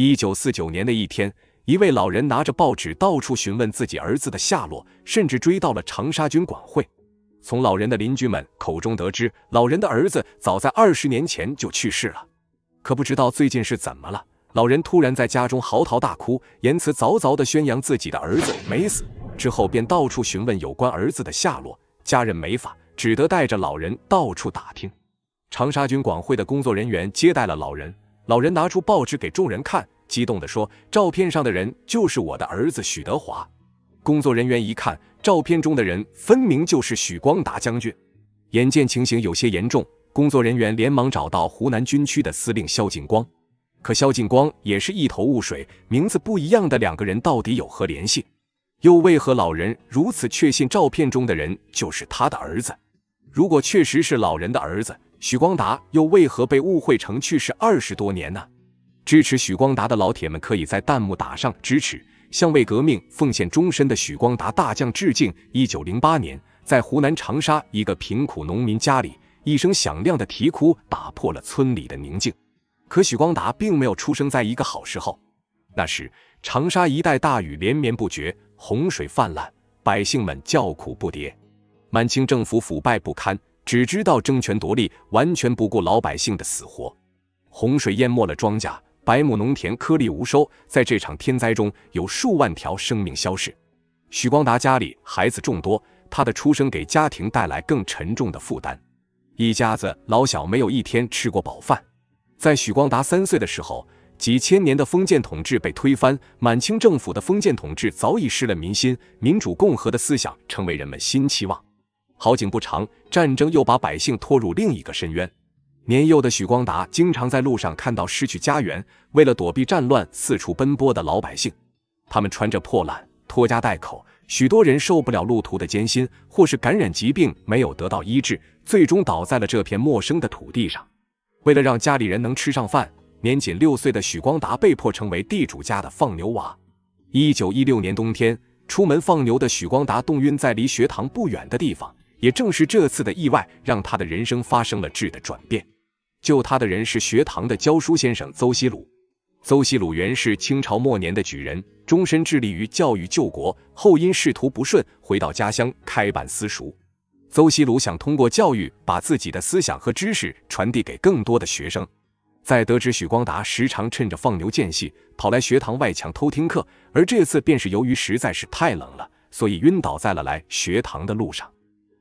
一九四九年的一天，一位老人拿着报纸，到处询问自己儿子的下落，甚至追到了长沙军管会。从老人的邻居们口中得知，老人的儿子早在二十年前就去世了。可不知道最近是怎么了，老人突然在家中嚎啕大哭，言辞凿凿的宣扬自己的儿子没死。之后便到处询问有关儿子的下落，家人没法，只得带着老人到处打听。长沙军管会的工作人员接待了老人。老人拿出报纸给众人看，激动地说：“照片上的人就是我的儿子许德华。”工作人员一看，照片中的人分明就是许光达将军。眼见情形有些严重，工作人员连忙找到湖南军区的司令肖劲光。可肖劲光也是一头雾水，名字不一样的两个人到底有何联系？又为何老人如此确信照片中的人就是他的儿子？如果确实是老人的儿子，许光达又为何被误会成去世二十多年呢？支持许光达的老铁们可以在弹幕打上支持，向为革命奉献终身的许光达大将致敬。一九零八年，在湖南长沙一个贫苦农民家里，一声响亮的啼哭打破了村里的宁静。可许光达并没有出生在一个好时候，那时长沙一带大雨连绵不绝，洪水泛滥，百姓们叫苦不迭。满清政府腐败不堪。只知道争权夺利，完全不顾老百姓的死活。洪水淹没了庄稼，百亩农田颗粒无收。在这场天灾中，有数万条生命消逝。许光达家里孩子众多，他的出生给家庭带来更沉重的负担。一家子老小没有一天吃过饱饭。在许光达三岁的时候，几千年的封建统治被推翻，满清政府的封建统治早已失了民心，民主共和的思想成为人们新期望。好景不长，战争又把百姓拖入另一个深渊。年幼的许光达经常在路上看到失去家园、为了躲避战乱四处奔波的老百姓，他们穿着破烂，拖家带口，许多人受不了路途的艰辛，或是感染疾病没有得到医治，最终倒在了这片陌生的土地上。为了让家里人能吃上饭，年仅六岁的许光达被迫成为地主家的放牛娃。一九一六年冬天，出门放牛的许光达冻晕在离学堂不远的地方。也正是这次的意外，让他的人生发生了质的转变。救他的人是学堂的教书先生邹西鲁。邹西鲁原是清朝末年的举人，终身致力于教育救国。后因仕途不顺，回到家乡开办私塾。邹西鲁想通过教育把自己的思想和知识传递给更多的学生。在得知许光达时常趁着放牛间隙跑来学堂外墙偷听课，而这次便是由于实在是太冷了，所以晕倒在了来学堂的路上。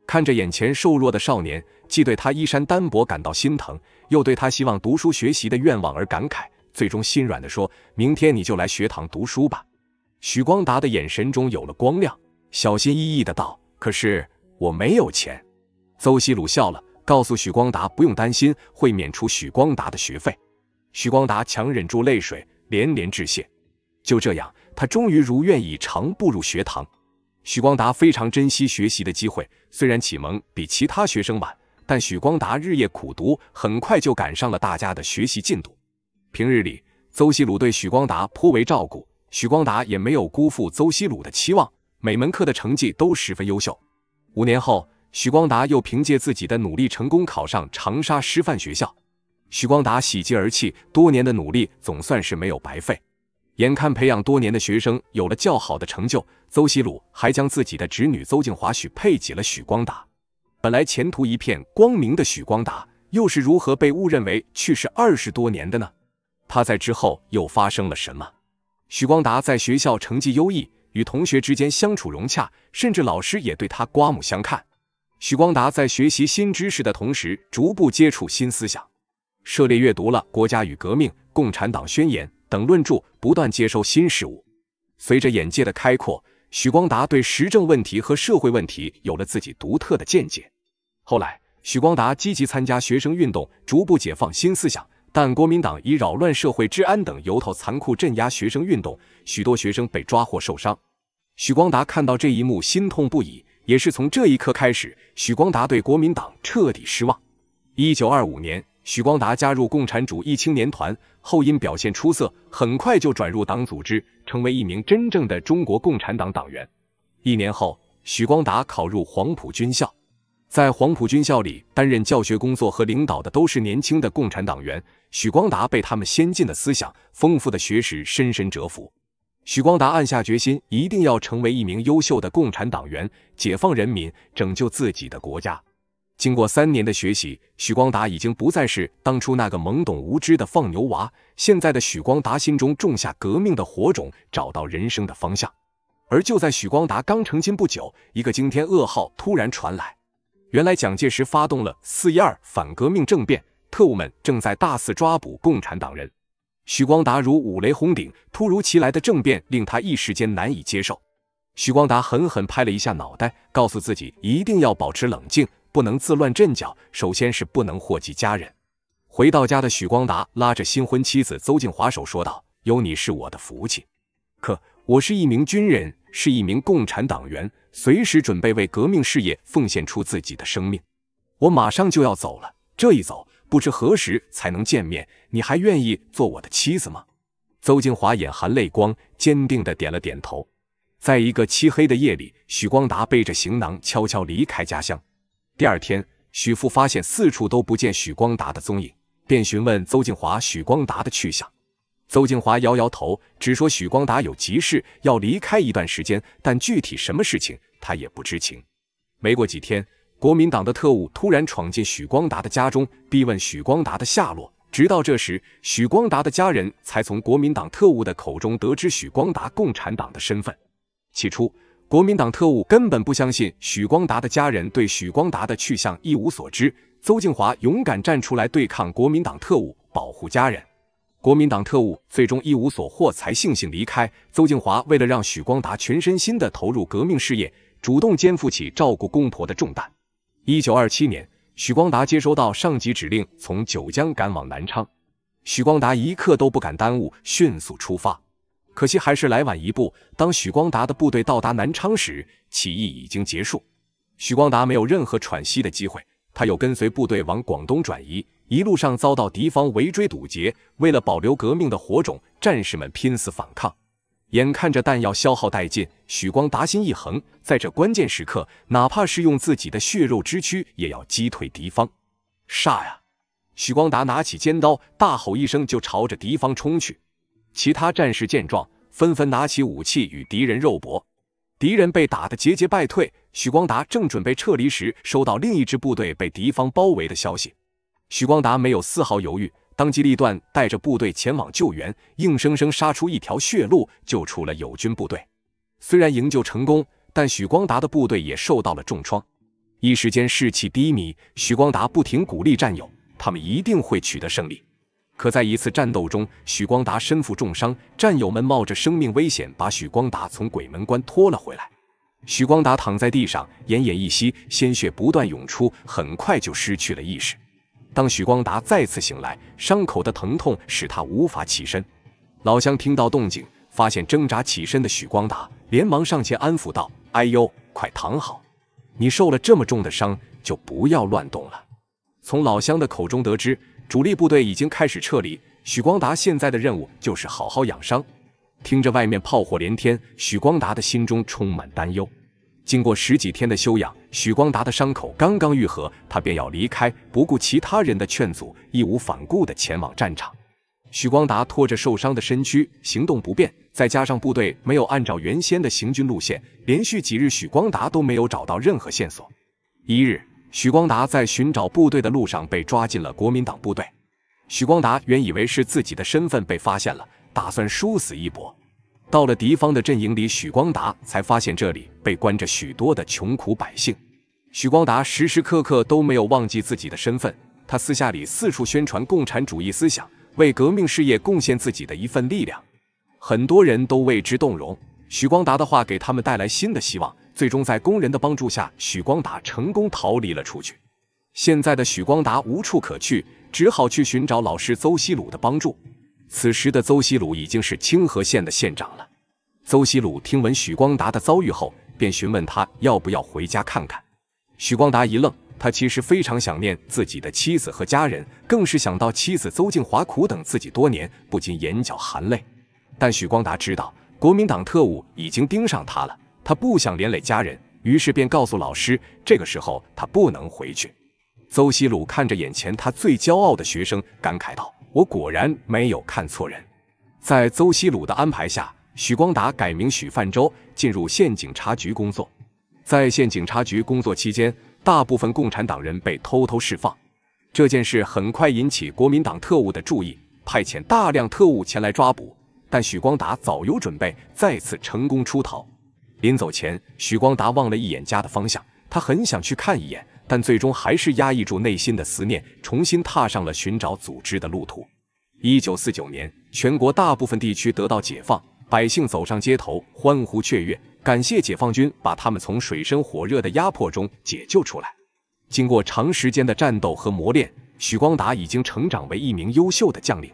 看着眼前瘦弱的少年，既对他衣衫单薄感到心疼，又对他希望读书学习的愿望而感慨，最终心软地说：“明天你就来学堂读书吧。”许光达的眼神中有了光亮，小心翼翼地道：“可是我没有钱。”邹西鲁笑了，告诉许光达：“不用担心，会免除许光达的学费。”许光达强忍住泪水，连连致谢。就这样，他终于如愿以偿，步入学堂。许光达非常珍惜学习的机会，虽然启蒙比其他学生晚，但许光达日夜苦读，很快就赶上了大家的学习进度。平日里，邹西鲁对许光达颇为照顾，许光达也没有辜负邹西鲁的期望，每门课的成绩都十分优秀。五年后，许光达又凭借自己的努力成功考上长沙师范学校，许光达喜极而泣，多年的努力总算是没有白费。眼看培养多年的学生有了较好的成就，邹西鲁还将自己的侄女邹静华许配给了许光达。本来前途一片光明的许光达，又是如何被误认为去世二十多年的呢？他在之后又发生了什么？许光达在学校成绩优异，与同学之间相处融洽，甚至老师也对他刮目相看。许光达在学习新知识的同时，逐步接触新思想，涉猎阅读了《国家与革命》《共产党宣言》。等论著不断接收新事物，随着眼界的开阔，许光达对时政问题和社会问题有了自己独特的见解。后来，许光达积极参加学生运动，逐步解放新思想。但国民党以扰乱社会治安等由头，残酷镇压学生运动，许多学生被抓获受伤。许光达看到这一幕，心痛不已。也是从这一刻开始，许光达对国民党彻底失望。一九二五年。许光达加入共产主义青年团后，因表现出色，很快就转入党组织，成为一名真正的中国共产党党员。一年后，许光达考入黄埔军校，在黄埔军校里担任教学工作和领导的都是年轻的共产党员，许光达被他们先进的思想、丰富的学识深深折服。许光达暗下决心，一定要成为一名优秀的共产党员，解放人民，拯救自己的国家。经过三年的学习，许光达已经不再是当初那个懵懂无知的放牛娃。现在的许光达心中种下革命的火种，找到人生的方向。而就在许光达刚成亲不久，一个惊天噩耗突然传来：原来蒋介石发动了四一二反革命政变，特务们正在大肆抓捕共产党人。许光达如五雷轰顶，突如其来的政变令他一时间难以接受。许光达狠狠拍了一下脑袋，告诉自己一定要保持冷静。不能自乱阵脚，首先是不能祸及家人。回到家的许光达拉着新婚妻子邹静华手说道：“有你是我的福气，可我是一名军人，是一名共产党员，随时准备为革命事业奉献出自己的生命。我马上就要走了，这一走不知何时才能见面，你还愿意做我的妻子吗？”邹静华眼含泪光，坚定的点了点头。在一个漆黑的夜里，许光达背着行囊，悄悄离开家乡。第二天，许父发现四处都不见许光达的踪影，便询问邹静华许光达的去向。邹静华摇摇头，只说许光达有急事要离开一段时间，但具体什么事情他也不知情。没过几天，国民党的特务突然闯进许光达的家中，逼问许光达的下落。直到这时，许光达的家人才从国民党特务的口中得知许光达共产党的身份。起初。国民党特务根本不相信许光达的家人对许光达的去向一无所知，邹静华勇敢站出来对抗国民党特务，保护家人。国民党特务最终一无所获，才悻悻离开。邹静华为了让许光达全身心的投入革命事业，主动肩负起照顾公婆的重担。一九二七年，许光达接收到上级指令，从九江赶往南昌。许光达一刻都不敢耽误，迅速出发。可惜还是来晚一步。当许光达的部队到达南昌时，起义已经结束。许光达没有任何喘息的机会，他又跟随部队往广东转移，一路上遭到敌方围追堵截。为了保留革命的火种，战士们拼死反抗。眼看着弹药消耗殆尽，许光达心一横，在这关键时刻，哪怕是用自己的血肉之躯，也要击退敌方。杀呀！许光达拿起尖刀，大吼一声，就朝着敌方冲去。其他战士见状，纷纷拿起武器与敌人肉搏，敌人被打得节节败退。许光达正准备撤离时，收到另一支部队被敌方包围的消息。许光达没有丝毫犹豫，当机立断，带着部队前往救援，硬生生杀出一条血路，救出了友军部队。虽然营救成功，但许光达的部队也受到了重创，一时间士气低迷。许光达不停鼓励战友，他们一定会取得胜利。可在一次战斗中，许光达身负重伤，战友们冒着生命危险把许光达从鬼门关拖了回来。许光达躺在地上，奄奄一息，鲜血不断涌出，很快就失去了意识。当许光达再次醒来，伤口的疼痛使他无法起身。老乡听到动静，发现挣扎起身的许光达，连忙上前安抚道：“哎呦，快躺好，你受了这么重的伤，就不要乱动了。”从老乡的口中得知。主力部队已经开始撤离，许光达现在的任务就是好好养伤。听着外面炮火连天，许光达的心中充满担忧。经过十几天的休养，许光达的伤口刚刚愈合，他便要离开，不顾其他人的劝阻，义无反顾地前往战场。许光达拖着受伤的身躯，行动不便，再加上部队没有按照原先的行军路线，连续几日许光达都没有找到任何线索。一日。许光达在寻找部队的路上被抓进了国民党部队。许光达原以为是自己的身份被发现了，打算殊死一搏。到了敌方的阵营里，许光达才发现这里被关着许多的穷苦百姓。许光达时时刻刻都没有忘记自己的身份，他私下里四处宣传共产主义思想，为革命事业贡献自己的一份力量。很多人都为之动容，许光达的话给他们带来新的希望。最终在工人的帮助下，许光达成功逃离了出去。现在的许光达无处可去，只好去寻找老师邹西鲁的帮助。此时的邹西鲁已经是清河县的县长了。邹西鲁听闻许光达的遭遇后，便询问他要不要回家看看。许光达一愣，他其实非常想念自己的妻子和家人，更是想到妻子邹静华苦等自己多年，不禁眼角含泪。但许光达知道国民党特务已经盯上他了。他不想连累家人，于是便告诉老师，这个时候他不能回去。邹西鲁看着眼前他最骄傲的学生，感慨道：“我果然没有看错人。”在邹西鲁的安排下，许光达改名许范舟，进入县警察局工作。在县警察局工作期间，大部分共产党人被偷偷释放。这件事很快引起国民党特务的注意，派遣大量特务前来抓捕。但许光达早有准备，再次成功出逃。临走前，许光达望了一眼家的方向，他很想去看一眼，但最终还是压抑住内心的思念，重新踏上了寻找组织的路途。一九四九年，全国大部分地区得到解放，百姓走上街头，欢呼雀跃，感谢解放军把他们从水深火热的压迫中解救出来。经过长时间的战斗和磨练，许光达已经成长为一名优秀的将领。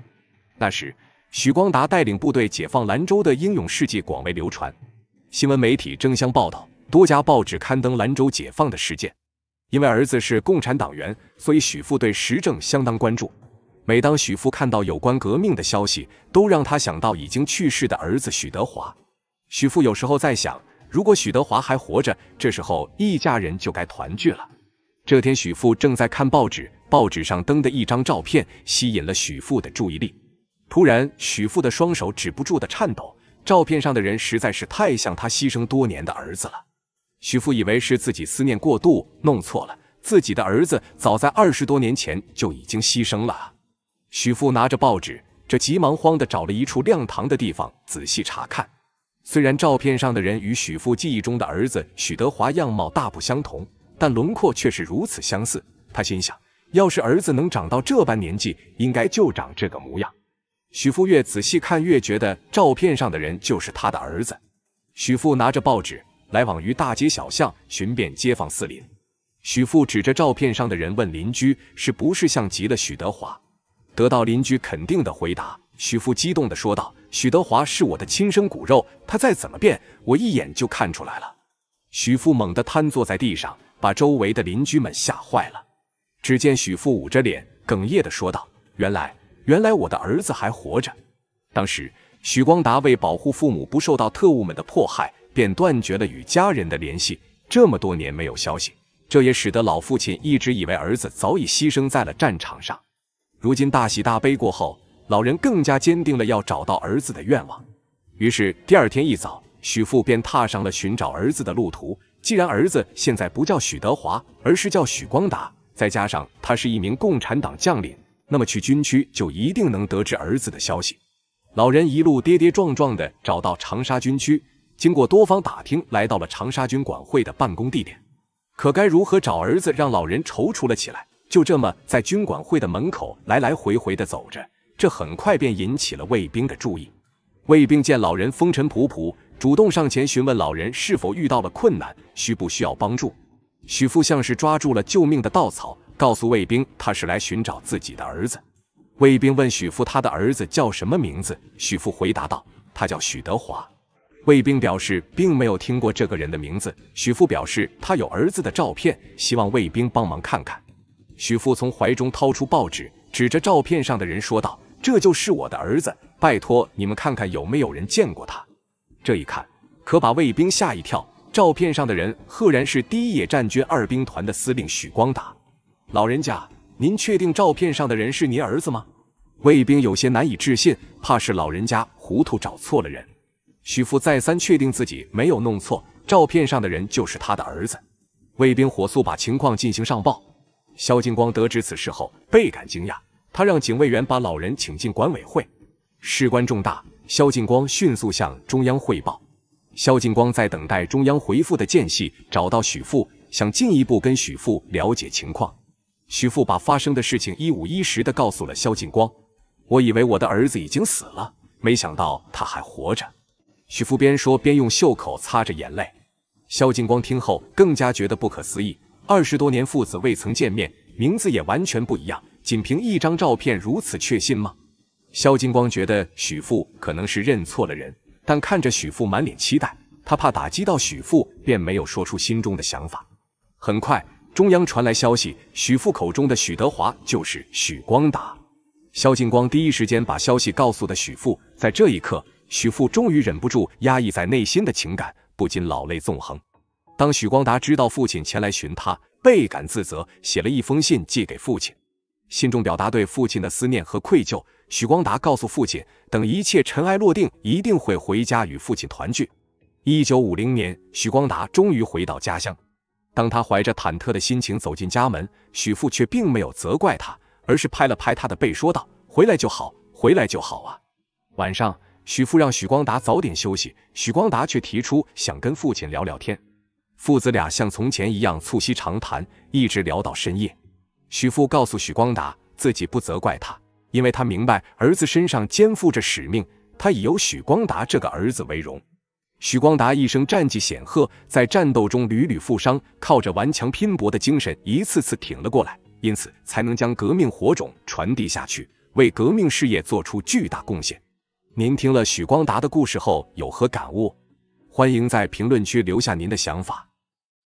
那时，许光达带领部队解放兰州的英勇事迹广为流传。新闻媒体争相报道，多家报纸刊登兰州解放的事件。因为儿子是共产党员，所以许父对时政相当关注。每当许父看到有关革命的消息，都让他想到已经去世的儿子许德华。许父有时候在想，如果许德华还活着，这时候一家人就该团聚了。这天，许父正在看报纸，报纸上登的一张照片吸引了许父的注意力。突然，许父的双手止不住的颤抖。照片上的人实在是太像他牺牲多年的儿子了。许父以为是自己思念过度弄错了，自己的儿子早在二十多年前就已经牺牲了。许父拿着报纸，这急忙慌地找了一处亮堂的地方仔细查看。虽然照片上的人与许父记忆中的儿子许德华样貌大不相同，但轮廓却是如此相似。他心想，要是儿子能长到这般年纪，应该就长这个模样。许父越仔细看越觉得照片上的人就是他的儿子。许父拿着报纸，来往于大街小巷，寻遍街坊四邻。许父指着照片上的人问邻居：“是不是像极了许德华？”得到邻居肯定的回答，许父激动地说道：“许德华是我的亲生骨肉，他再怎么变，我一眼就看出来了。”许父猛地瘫坐在地上，把周围的邻居们吓坏了。只见许父捂着脸，哽咽地说道：“原来……”原来我的儿子还活着。当时许光达为保护父母不受到特务们的迫害，便断绝了与家人的联系，这么多年没有消息，这也使得老父亲一直以为儿子早已牺牲在了战场上。如今大喜大悲过后，老人更加坚定了要找到儿子的愿望。于是第二天一早，许父便踏上了寻找儿子的路途。既然儿子现在不叫许德华，而是叫许光达，再加上他是一名共产党将领。那么去军区就一定能得知儿子的消息。老人一路跌跌撞撞地找到长沙军区，经过多方打听，来到了长沙军管会的办公地点。可该如何找儿子，让老人踌躇了起来。就这么在军管会的门口来来回回地走着，这很快便引起了卫兵的注意。卫兵见老人风尘仆仆，主动上前询问老人是否遇到了困难，需不需要帮助。许父像是抓住了救命的稻草。告诉卫兵，他是来寻找自己的儿子。卫兵问许父，他的儿子叫什么名字？许父回答道：“他叫许德华。”卫兵表示并没有听过这个人的名字。许父表示他有儿子的照片，希望卫兵帮忙看看。许父从怀中掏出报纸，指着照片上的人说道：“这就是我的儿子，拜托你们看看有没有人见过他。”这一看可把卫兵吓一跳，照片上的人赫然是第一野战军二兵团的司令许光达。老人家，您确定照片上的人是您儿子吗？卫兵有些难以置信，怕是老人家糊涂找错了人。许父再三确定自己没有弄错，照片上的人就是他的儿子。卫兵火速把情况进行上报。肖劲光得知此事后倍感惊讶，他让警卫员把老人请进管委会，事关重大。肖劲光迅速向中央汇报。肖劲光在等待中央回复的间隙，找到许父，想进一步跟许父了解情况。许父把发生的事情一五一十地告诉了萧劲光。我以为我的儿子已经死了，没想到他还活着。许父边说边用袖口擦着眼泪。萧劲光听后更加觉得不可思议：二十多年父子未曾见面，名字也完全不一样，仅凭一张照片如此确信吗？萧劲光觉得许父可能是认错了人，但看着许父满脸期待，他怕打击到许父，便没有说出心中的想法。很快。中央传来消息，许父口中的许德华就是许光达。肖劲光第一时间把消息告诉的许父，在这一刻，许父终于忍不住压抑在内心的情感，不禁老泪纵横。当许光达知道父亲前来寻他，倍感自责，写了一封信寄给父亲，信中表达对父亲的思念和愧疚。许光达告诉父亲，等一切尘埃落定，一定会回家与父亲团聚。一九五零年，许光达终于回到家乡。当他怀着忐忑的心情走进家门，许父却并没有责怪他，而是拍了拍他的背，说道：“回来就好，回来就好啊。”晚上，许父让许光达早点休息，许光达却提出想跟父亲聊聊天。父子俩像从前一样促膝长谈，一直聊到深夜。许父告诉许光达，自己不责怪他，因为他明白儿子身上肩负着使命，他以有许光达这个儿子为荣。许光达一生战绩显赫，在战斗中屡屡负伤，靠着顽强拼搏的精神，一次次挺了过来，因此才能将革命火种传递下去，为革命事业做出巨大贡献。您听了许光达的故事后有何感悟？欢迎在评论区留下您的想法。